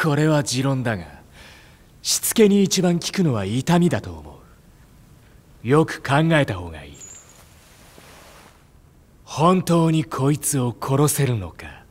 これは持論だがしつけに一番効くのは痛みだと思うよく考えた方がいい本当にこいつを殺せるのか